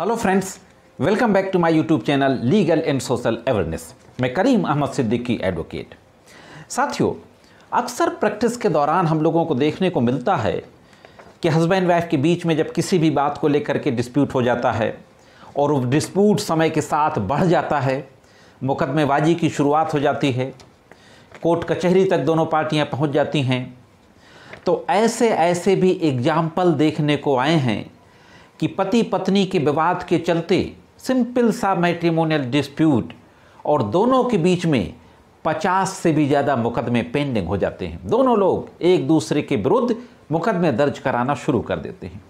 hello friends welcome back to my YouTube channel legal and social awareness मैं Karim Ahmad Siddiqui advocate साथियों अक्सर practice के दौरान हम लोगों को देखने को मिलता है कि हस्बैंड वाइफ के बीच में जब किसी भी बात को लेकर के डिस्प्यूट हो जाता है और डिस्प्यूट समय के साथ बढ़ जाता है मुकदमेबाजी की शुरुआत हो जाती है कोर्ट कचहरी तक दोनों पार्टियाँ पहुँच जाती हैं तो ऐसे ऐसे भी एग्जाम्पल देखने को आए हैं कि पति पत्नी के विवाद के चलते सिंपल सा मैट्रिमोनियल डिस्प्यूट और दोनों के बीच में पचास से भी ज़्यादा मुकदमे पेंडिंग हो जाते हैं दोनों लोग एक दूसरे के विरुद्ध मुकदमे दर्ज कराना शुरू कर देते हैं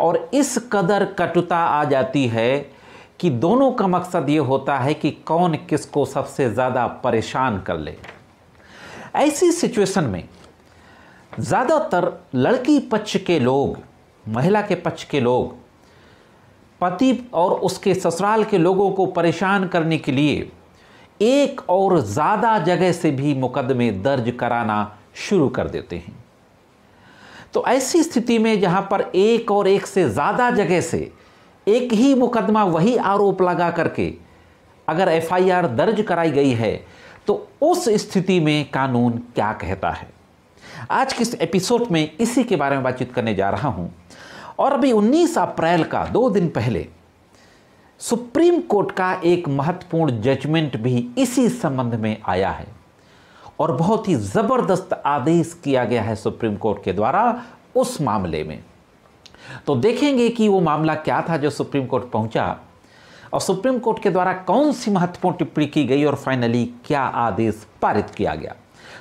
और इस कदर कटुता आ जाती है कि दोनों का मकसद ये होता है कि कौन किसको सबसे ज़्यादा परेशान कर ले ऐसी सिचुएशन में ज़्यादातर लड़की पक्ष के लोग महिला के पक्ष के लोग पति और उसके ससुराल के लोगों को परेशान करने के लिए एक और ज़्यादा जगह से भी मुकदमे दर्ज कराना शुरू कर देते हैं तो ऐसी स्थिति में जहां पर एक और एक से ज़्यादा जगह से एक ही मुकदमा वही आरोप लगा करके अगर एफआईआर दर्ज कराई गई है तो उस स्थिति में कानून क्या कहता है आज के इस एपिसोड में इसी के बारे में बातचीत करने जा रहा हूं और अभी 19 अप्रैल का दो दिन पहले सुप्रीम कोर्ट का एक महत्वपूर्ण जजमेंट भी इसी संबंध में आया है और बहुत ही ज़बरदस्त आदेश किया गया है सुप्रीम कोर्ट के द्वारा उस मामले में तो देखेंगे कि वो मामला क्या था जो सुप्रीम कोर्ट पहुंचा और सुप्रीम कोर्ट के द्वारा कौन सी महत्वपूर्ण टिप्पणी की गई और फाइनली क्या आदेश पारित किया गया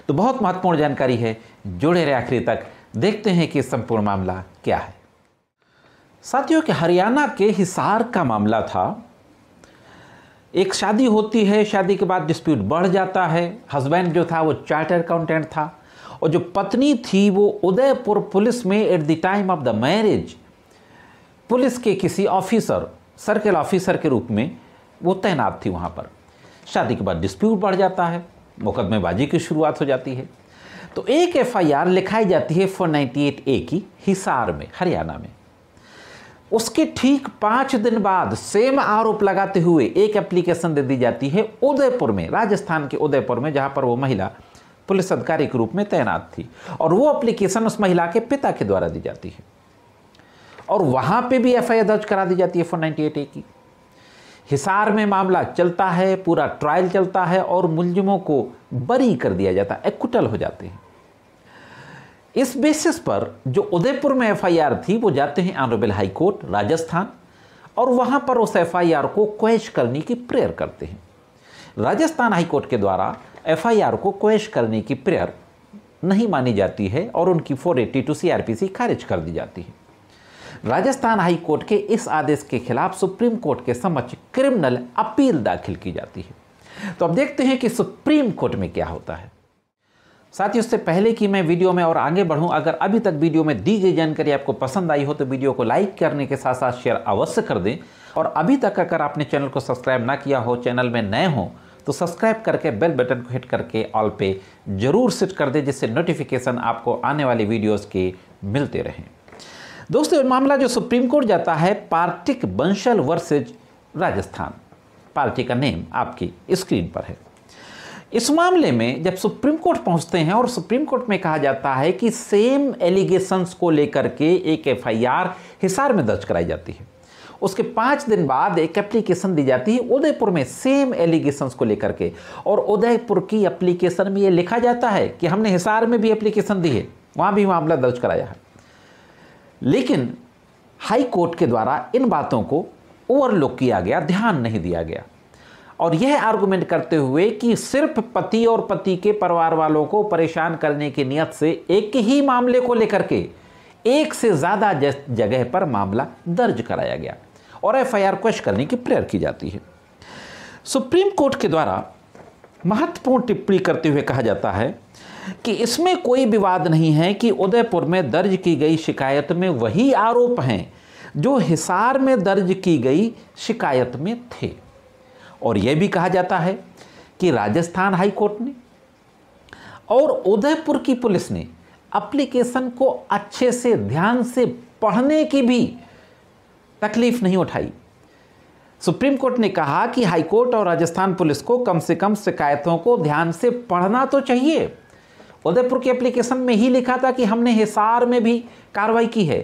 तो बहुत महत्वपूर्ण जानकारी है जुड़े रहे आखिरी तक देखते हैं कि संपूर्ण मामला क्या है साथियों के हरियाणा के हिसार का मामला था एक शादी होती है शादी के बाद डिस्प्यूट बढ़ जाता है हस्बैंड जो था वो चार्टर अकाउंटेंट था और जो पत्नी थी वो उदयपुर पुलिस में at the time of the marriage police के किसी ऑफिसर सर्कल ऑफिसर के रूप में वो तैनात थी वहाँ पर शादी के बाद डिस्प्यूट बढ़ जाता है मुकदमेबाजी की शुरुआत हो जाती है तो एक एफआईआर लिखाई जाती है एट ए की हिसार में हरियाणा में उसके ठीक पांच दिन बाद सेम आरोप लगाते हुए एक एप्लीकेशन दे दी जाती है उदयपुर में राजस्थान के उदयपुर में जहां पर वो महिला पुलिस अधिकारी के रूप में तैनात थी और वो एप्लीकेशन उस महिला के पिता के द्वारा दी जाती है और वहां पे भी एफआईआर दर्ज करा दी जाती है फोर नाइनटी एट ए की हिसार में मामला चलता है पूरा ट्रायल चलता है और मुलजिमों को बरी कर दिया जाता है एक्कुटल हो जाते हैं इस बेसिस पर जो उदयपुर में एफआईआर थी वो जाते हैं ऑनरेबल हाईकोर्ट राजस्थान और वहाँ पर उस एफआईआर को क्वेश करने की प्रेयर करते हैं राजस्थान हाईकोर्ट के द्वारा एफआईआर को क्वेश करने की प्रेयर नहीं मानी जाती है और उनकी एट्टी टू सी खारिज कर दी जाती है राजस्थान हाईकोर्ट के इस आदेश के खिलाफ सुप्रीम कोर्ट के समक्ष क्रिमिनल अपील दाखिल की जाती है तो अब देखते हैं कि सुप्रीम कोर्ट में क्या होता है साथ ही उससे पहले कि मैं वीडियो में और आगे बढ़ूं अगर अभी तक वीडियो में दी गई जानकारी आपको पसंद आई हो तो वीडियो को लाइक करने के साथ साथ शेयर अवश्य कर दें और अभी तक अगर आपने चैनल को सब्सक्राइब ना किया हो चैनल में नए हों तो सब्सक्राइब करके बेल बटन को हिट करके ऑल पे जरूर सेट कर दें जिससे नोटिफिकेशन आपको आने वाली वीडियोज़ के मिलते रहें दोस्तों मामला जो सुप्रीम कोर्ट जाता है पार्टिक बंशल वर्सेज राजस्थान पार्टी का नेम आपकी स्क्रीन पर है इस मामले में जब सुप्रीम कोर्ट पहुंचते हैं और सुप्रीम कोर्ट में कहा जाता है कि सेम एलिगेशंस को लेकर के एक एफआईआर हिसार में दर्ज कराई जाती है उसके पाँच दिन बाद एक एप्लीकेशन दी जाती है उदयपुर में सेम एलिगेशंस को लेकर के और उदयपुर की एप्लीकेशन में ये लिखा जाता है कि हमने हिसार में भी एप्लीकेशन दी है वहाँ भी मामला दर्ज कराया है लेकिन हाई कोर्ट के द्वारा इन बातों को ओवरलुक किया गया ध्यान नहीं दिया गया और यह आर्गूमेंट करते हुए कि सिर्फ पति और पति के परिवार वालों को परेशान करने की नियत से एक ही मामले को लेकर के एक से ज़्यादा जगह पर मामला दर्ज कराया गया और एफ आई आर क्वेश करने की प्रेयर की जाती है सुप्रीम कोर्ट के द्वारा महत्वपूर्ण टिप्पणी करते हुए कहा जाता है कि इसमें कोई विवाद नहीं है कि उदयपुर में दर्ज की गई शिकायत में वही आरोप हैं जो हिसार में दर्ज की गई शिकायत में थे और यह भी कहा जाता है कि राजस्थान हाई कोर्ट ने और उदयपुर की पुलिस ने एप्लीकेशन को अच्छे से ध्यान से पढ़ने की भी तकलीफ नहीं उठाई सुप्रीम कोर्ट ने कहा कि हाईकोर्ट और राजस्थान पुलिस को कम से कम शिकायतों को ध्यान से पढ़ना तो चाहिए उदयपुर के एप्लीकेशन में ही लिखा था कि हमने हिसार में भी कार्रवाई की है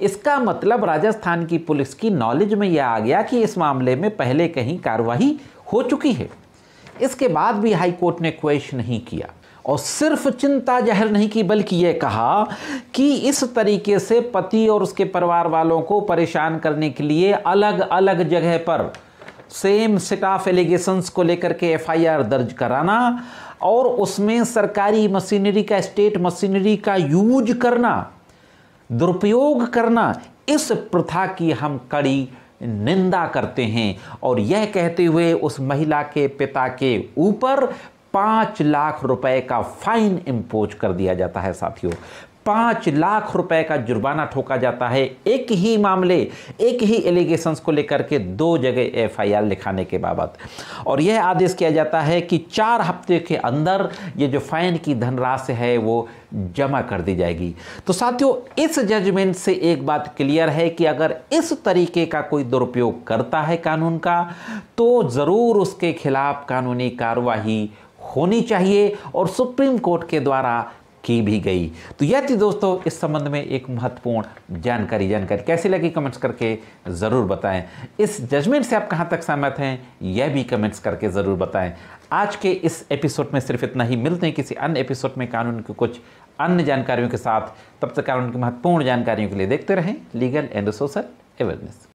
इसका मतलब राजस्थान की पुलिस की नॉलेज में यह आ गया कि इस मामले में पहले कहीं कार्रवाई हो चुकी है इसके बाद भी हाईकोर्ट ने क्वेश नहीं किया और सिर्फ चिंता जाहिर नहीं की बल्कि यह कहा कि इस तरीके से पति और उसके परिवार वालों को परेशान करने के लिए अलग अलग जगह पर सेम सेट ऑफ एलिगेशंस को लेकर के एफआईआर दर्ज कराना और उसमें सरकारी मशीनरी का स्टेट मशीनरी का यूज करना दुरुपयोग करना इस प्रथा की हम कड़ी निंदा करते हैं और यह कहते हुए उस महिला के पिता के ऊपर पाँच लाख रुपए का फाइन इम्पोज कर दिया जाता है साथियों पाँच लाख रुपए का जुर्माना ठोका जाता है एक ही मामले एक ही एलिगेशन को लेकर के दो जगह एफआईआर लिखाने के बाबत और यह आदेश किया जाता है कि चार हफ्ते के अंदर ये जो फाइन की धनराशि है वो जमा कर दी जाएगी तो साथियों इस जजमेंट से एक बात क्लियर है कि अगर इस तरीके का कोई दुरुपयोग करता है कानून का तो ज़रूर उसके खिलाफ़ कानूनी कार्रवाई होनी चाहिए और सुप्रीम कोर्ट के द्वारा की भी गई तो यह थी दोस्तों इस संबंध में एक महत्वपूर्ण जानकारी जानकारी कैसी लगी कमेंट्स करके ज़रूर बताएं इस जजमेंट से आप कहाँ तक सहमत हैं यह भी कमेंट्स करके ज़रूर बताएं आज के इस एपिसोड में सिर्फ इतना ही मिलते हैं किसी अन्य एपिसोड में कानून के कुछ अन्य जानकारियों के साथ तब तक कानून की महत्वपूर्ण जानकारियों के लिए देखते रहें लीगल एंड सोशल अवेयरनेस